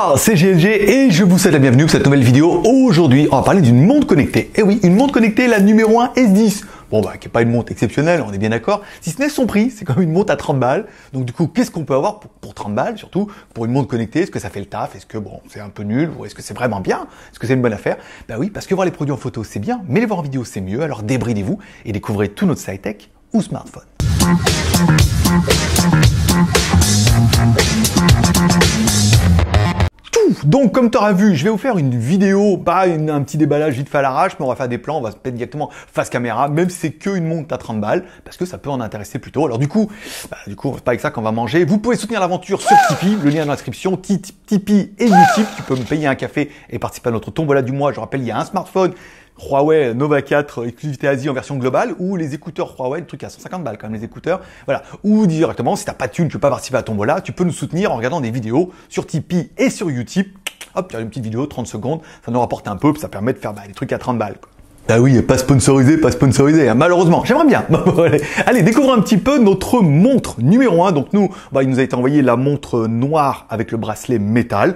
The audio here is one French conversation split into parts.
Ah, c'est GLG et je vous souhaite la bienvenue pour cette nouvelle vidéo. Aujourd'hui, on va parler d'une montre connectée. Et eh oui, une montre connectée, la numéro 1 S10. Bon, bah, qui n'est pas une montre exceptionnelle, on est bien d'accord. Si ce n'est son prix, c'est comme une montre à 30 balles. Donc, du coup, qu'est-ce qu'on peut avoir pour, 30 balles, surtout pour une montre connectée Est-ce que ça fait le taf Est-ce que, bon, c'est un peu nul Ou est-ce que c'est vraiment bien Est-ce que c'est une bonne affaire Bah oui, parce que voir les produits en photo, c'est bien, mais les voir en vidéo, c'est mieux. Alors, débridez-vous et découvrez tout notre site tech ou smartphone. Donc, comme tu auras vu, je vais vous faire une vidéo, pas un petit déballage vite fait à l'arrache, mais on va faire des plans, on va se mettre directement face caméra, même si c'est qu'une montre à 30 balles, parce que ça peut en intéresser plutôt. Alors du coup, bah, du coup, c'est pas avec ça qu'on va manger. Vous pouvez soutenir l'aventure sur Tipeee, le lien dans l'inscription, Tipeee et YouTube. Tu peux me payer un café et participer à notre tombola du mois. Je rappelle, il y a un smartphone Huawei Nova 4 exclusivité Asie en version globale ou les écouteurs Huawei, le truc à 150 balles quand même les écouteurs. Voilà. Ou directement, si t'as pas de thune, tu peux pas participer à ton là, tu peux nous soutenir en regardant des vidéos sur Tipeee et sur Utip. Hop, tu as une petite vidéo, 30 secondes, ça nous rapporte un peu, ça permet de faire bah, des trucs à 30 balles. bah oui, pas sponsorisé, pas sponsorisé, hein. malheureusement. J'aimerais bien. Allez, découvrons un petit peu notre montre numéro 1. Donc nous, bah, il nous a été envoyé la montre noire avec le bracelet métal.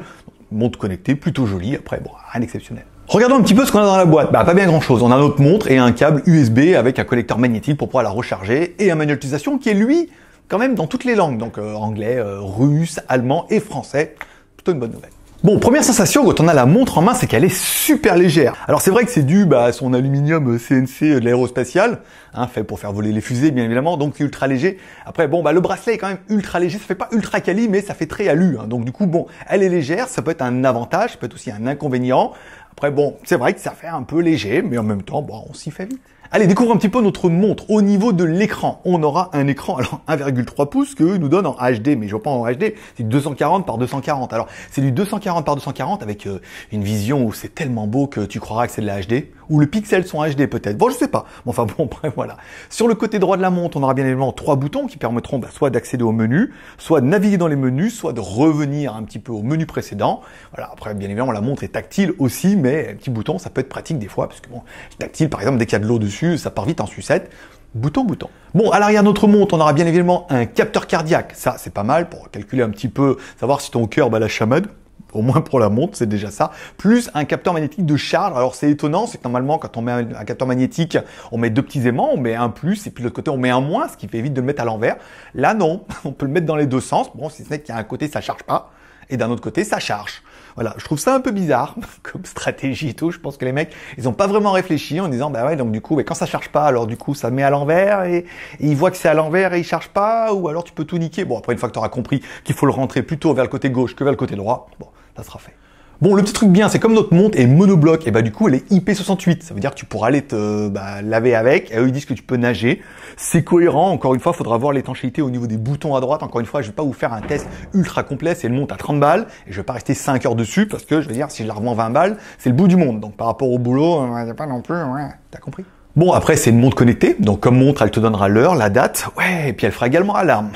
Montre connectée, plutôt jolie. Après, bon, rien d'exceptionnel. Regardons un petit peu ce qu'on a dans la boîte. Bah, pas bien grand chose. On a notre montre et un câble USB avec un collecteur magnétique pour pouvoir la recharger et un manuel d'utilisation qui est lui, quand même, dans toutes les langues. Donc, euh, anglais, euh, russe, allemand et français. Plutôt une bonne nouvelle. Bon, première sensation quand on a la montre en main, c'est qu'elle est super légère. Alors c'est vrai que c'est dû bah, à son aluminium CNC euh, euh, de l'aérospatiale, hein, fait pour faire voler les fusées bien évidemment, donc c'est ultra léger. Après bon, bah, le bracelet est quand même ultra léger, ça fait pas ultra quali, mais ça fait très alu. Hein, donc du coup bon, elle est légère, ça peut être un avantage, ça peut être aussi un inconvénient. Après bon, c'est vrai que ça fait un peu léger, mais en même temps, bon, on s'y fait vite. Allez, découvre un petit peu notre montre. Au niveau de l'écran, on aura un écran alors 1,3 pouces que nous donne en HD, mais je vois pas en HD, c'est 240 par 240. Alors, c'est du 240 par 240 avec euh, une vision où c'est tellement beau que tu croiras que c'est de la HD ou le pixel sont HD peut-être. Bon, je sais pas. enfin bon, voilà. Sur le côté droit de la montre, on aura bien évidemment trois boutons qui permettront bah, soit d'accéder au menu, soit de naviguer dans les menus, soit de revenir un petit peu au menu précédent. Voilà. Après, bien évidemment, la montre est tactile aussi, mais un petit bouton, ça peut être pratique des fois, parce que bon, tactile, par exemple, dès qu'il y a de l'eau dessus, ça part vite en sucette bouton bouton. Bon, à l'arrière de notre montre, on aura bien évidemment un capteur cardiaque. Ça, c'est pas mal pour calculer un petit peu, savoir si ton cœur bat la chamade au moins pour la montre, c'est déjà ça, plus un capteur magnétique de charge. Alors c'est étonnant, c'est que normalement quand on met un capteur magnétique, on met deux petits aimants, on met un plus et puis de l'autre côté on met un moins, ce qui fait évite de le mettre à l'envers. Là non, on peut le mettre dans les deux sens. Bon, si ce n'est qu'il y a un côté ça charge pas et d'un autre côté ça charge. Voilà, je trouve ça un peu bizarre comme stratégie et tout. Je pense que les mecs, ils n'ont pas vraiment réfléchi en disant bah ouais donc du coup mais quand ça charge pas alors du coup ça met à l'envers et, ils voient que c'est à l'envers et ils chargent pas ou alors tu peux tout niquer. Bon après une fois que tu auras compris qu'il faut le rentrer plutôt vers le côté gauche que vers le côté droit. Bon, ça sera fait. Bon, le petit truc bien, c'est comme notre montre est monobloc, et bah du coup elle est IP68. Ça veut dire que tu pourras aller te bah, laver avec. Et eux ils disent que tu peux nager. C'est cohérent. Encore une fois, il faudra voir l'étanchéité au niveau des boutons à droite. Encore une fois, je vais pas vous faire un test ultra complet. C'est le montre à 30 balles et je vais pas rester 5 heures dessus parce que je veux dire, si je la revends 20 balles, c'est le bout du monde. Donc par rapport au boulot, euh, pas non plus. Ouais, T'as compris Bon, après c'est une montre connectée. Donc comme montre, elle te donnera l'heure, la date. Ouais, et puis elle fera également alarme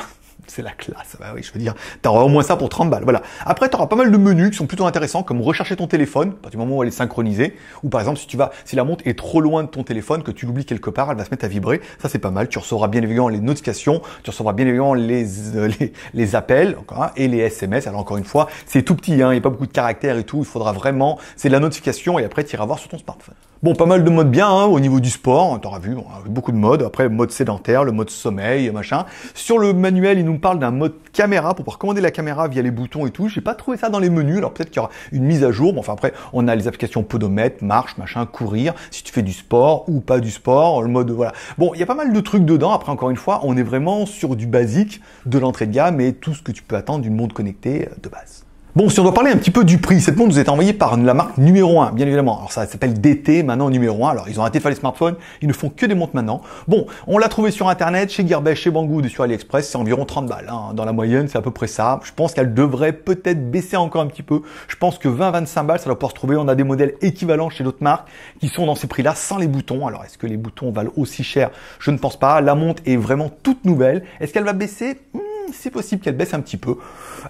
c'est la classe. Ah bah oui, je veux dire, t'auras au moins ça pour 30 balles. Voilà. Après, t'auras pas mal de menus qui sont plutôt intéressants, comme rechercher ton téléphone, à partir du moment où elle est synchronisée, ou par exemple, si tu vas, si la montre est trop loin de ton téléphone, que tu l'oublies quelque part, elle va se mettre à vibrer. Ça, c'est pas mal. Tu recevras bien évidemment les notifications, tu recevras bien évidemment les, euh, les, appels, encore, et les SMS. Alors, encore une fois, c'est tout petit, hein, il n'y a pas beaucoup de caractères et tout. Il faudra vraiment, c'est de la notification, et après, tu iras voir sur ton smartphone. Bon, pas mal de modes bien hein, au niveau du sport, hein. t'auras vu, vu beaucoup de modes. Après, mode sédentaire, le mode sommeil, machin. Sur le manuel, il nous parle d'un mode caméra pour pouvoir commander la caméra via les boutons et tout. J'ai pas trouvé ça dans les menus. Alors peut-être qu'il y aura une mise à jour. Bon, enfin après, on a les applications podomètre, marche, machin, courir. Si tu fais du sport ou pas du sport, le mode voilà. Bon, il y a pas mal de trucs dedans. Après, encore une fois, on est vraiment sur du basique de l'entrée de gamme et tout ce que tu peux attendre d'une montre connectée euh, de base. Bon, si on doit parler un petit peu du prix, cette montre nous est envoyée par la marque numéro 1, bien évidemment. Alors ça s'appelle DT, maintenant numéro 1. Alors ils ont arrêté de faire les smartphones, ils ne font que des montres maintenant. Bon, on l'a trouvé sur internet, chez Gearbest, chez Banggood et sur AliExpress, c'est environ 30 balles. Hein, dans la moyenne, c'est à peu près ça. Je pense qu'elle devrait peut-être baisser encore un petit peu. Je pense que 20-25 balles, ça doit pouvoir se trouver. On a des modèles équivalents chez d'autres marques qui sont dans ces prix-là sans les boutons. Alors est-ce que les boutons valent aussi cher Je ne pense pas. La montre est vraiment toute nouvelle. Est-ce qu'elle va baisser hmm, Hmm, c'est possible qu'elle baisse un petit peu.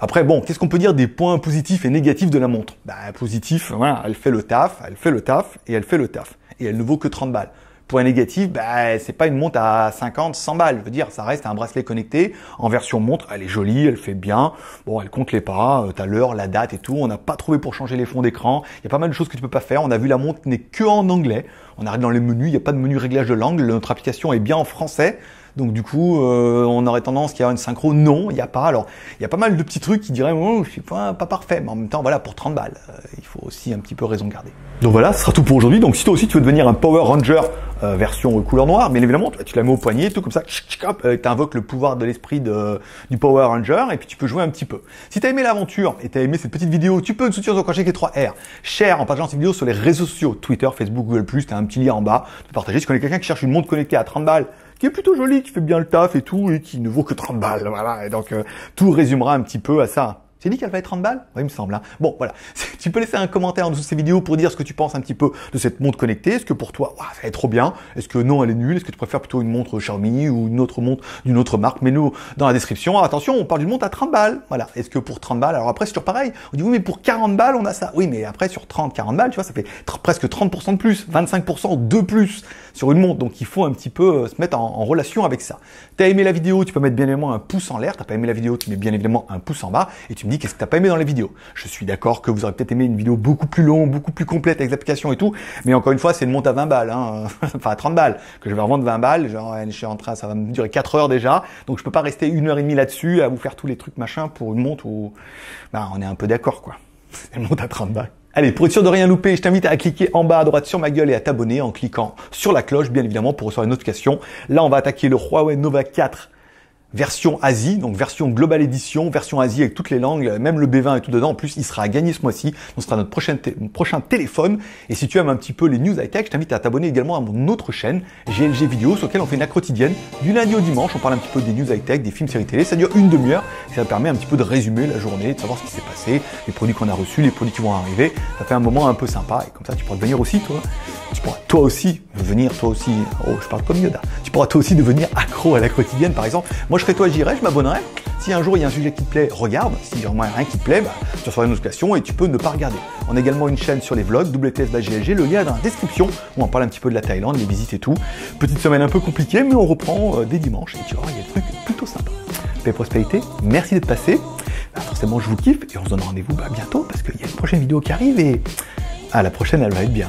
Après, bon, qu'est-ce qu'on peut dire des points positifs et négatifs de la montre Bah positif, elle fait le taf, elle fait le taf et elle fait le taf. Et elle ne vaut que 30 balles. Point négatif, bah, c'est pas une montre à 50, 100 balles. Je veux dire, ça reste un bracelet connecté. En version montre, elle est jolie, elle fait bien. Bon, elle compte les pas, euh, t'as l'heure, la date et tout. On n'a pas trouvé pour changer les fonds d'écran. Il y a pas mal de choses que tu peux pas faire. On a vu la montre n'est que en anglais. On arrive dans les menus, il n'y a pas de menu réglage de langue. Notre application est bien en français. Donc du coup, euh, on aurait tendance qu'il y a une synchro. Non, il n'y a pas. Alors, il y a pas mal de petits trucs qui diraient, oh, je suis pas, pas parfait, mais en même temps, voilà, pour 30 balles, euh, il faut aussi un petit peu raison garder. Donc voilà, ce sera tout pour aujourd'hui. Donc si toi aussi tu veux devenir un Power Ranger euh, version couleur noire, bien évidemment, tu, la mets au poignet, tout comme ça, tu invoques le pouvoir de l'esprit du Power Ranger et puis tu peux jouer un petit peu. Si tu as aimé l'aventure et tu as aimé cette petite vidéo, tu peux nous soutenir sur avec les 3 R. Cher, en partageant cette vidéo sur les réseaux sociaux, Twitter, Facebook, Google+, tu as un petit lien en bas, de partager. Si tu connais quelqu'un qui cherche une montre connecté à 30 balles, qui est plutôt joli, qui fait bien le taf et tout, et qui ne vaut que 30 balles, voilà. Et donc, euh, tout résumera un petit peu à ça dit qu'elle valait 30 balles il me semble. Hein. Bon, voilà. Tu peux laisser un commentaire en dessous de ces vidéos pour dire ce que tu penses un petit peu de cette montre connectée. Est-ce que pour toi, ça va être trop bien Est-ce que non, elle est nulle Est-ce que tu préfères plutôt une montre Xiaomi ou une autre montre d'une autre marque mais nous dans la description. Attention, on parle d'une montre à 30 balles. Voilà. Est-ce que pour 30 balles Alors après, c'est toujours pareil. On dit oui, mais pour 40 balles, on a ça. Oui, mais après, sur 30, 40 balles, tu vois, ça fait presque 30% de plus, 25% de plus sur une montre. Donc, il faut un petit peu euh, se mettre en, relation avec ça. tu as aimé la vidéo Tu peux mettre bien évidemment un pouce en l'air. T'as pas aimé la vidéo Tu mets bien évidemment un pouce en bas et tu me dis qu'est-ce que t'as pas aimé dans les vidéos. Je suis d'accord que vous aurez peut-être aimé une vidéo beaucoup plus longue, beaucoup plus complète avec l'application et tout, mais encore une fois, c'est une montre à 20 balles, hein. enfin à 30 balles, que je vais revendre 20 balles, genre je suis en train, ça va me durer 4 heures déjà, donc je peux pas rester une heure et demie là-dessus à vous faire tous les trucs machin pour une montre où, bah, on est un peu d'accord quoi. C'est une montre à 30 balles. Allez, pour être sûr de rien louper, je t'invite à cliquer en bas à droite sur ma gueule et à t'abonner en cliquant sur la cloche, bien évidemment, pour recevoir une notification. Là, on va attaquer le Huawei Nova 4 version Asie, donc version Global Edition, version Asie avec toutes les langues, même le B20 et tout dedans. En plus, il sera à gagner ce mois-ci. Donc, ce sera notre prochain, téléphone. Et si tu aimes un petit peu les news high-tech, je t'invite à t'abonner également à mon autre chaîne, GLG Vidéo, sur laquelle on fait une quotidienne du lundi au dimanche. On parle un petit peu des news high-tech, des films, séries télé. Ça dure une demi-heure. Ça permet un petit peu de résumer la journée, de savoir ce qui s'est passé, les produits qu'on a reçus, les produits qui vont arriver. Ça fait un moment un peu sympa. Et comme ça, tu pourras venir aussi, toi, tu pourras toi aussi venir, toi aussi, oh, je parle comme Yoda, tu pourras toi aussi devenir accro à la quotidienne, par exemple. Moi, je serais toi, j'irai, je m'abonnerai. Si un jour il y a un sujet qui te plaît, regarde. Si vraiment rien qui te plaît, bah, tu reçois une notification et tu peux ne pas regarder. On a également une chaîne sur les vlogs, WTS le lien est dans la description. où On parle un petit peu de la Thaïlande, les visites et tout. Petite semaine un peu compliquée, mais on reprend euh, dès dimanche et tu vois, il y a des trucs plutôt sympas. Paix et prospérité, merci d'être passé. Bah, forcément, je vous kiffe et on se donne rendez-vous bah, bientôt parce qu'il y a une prochaine vidéo qui arrive et à la prochaine, elle va être bien.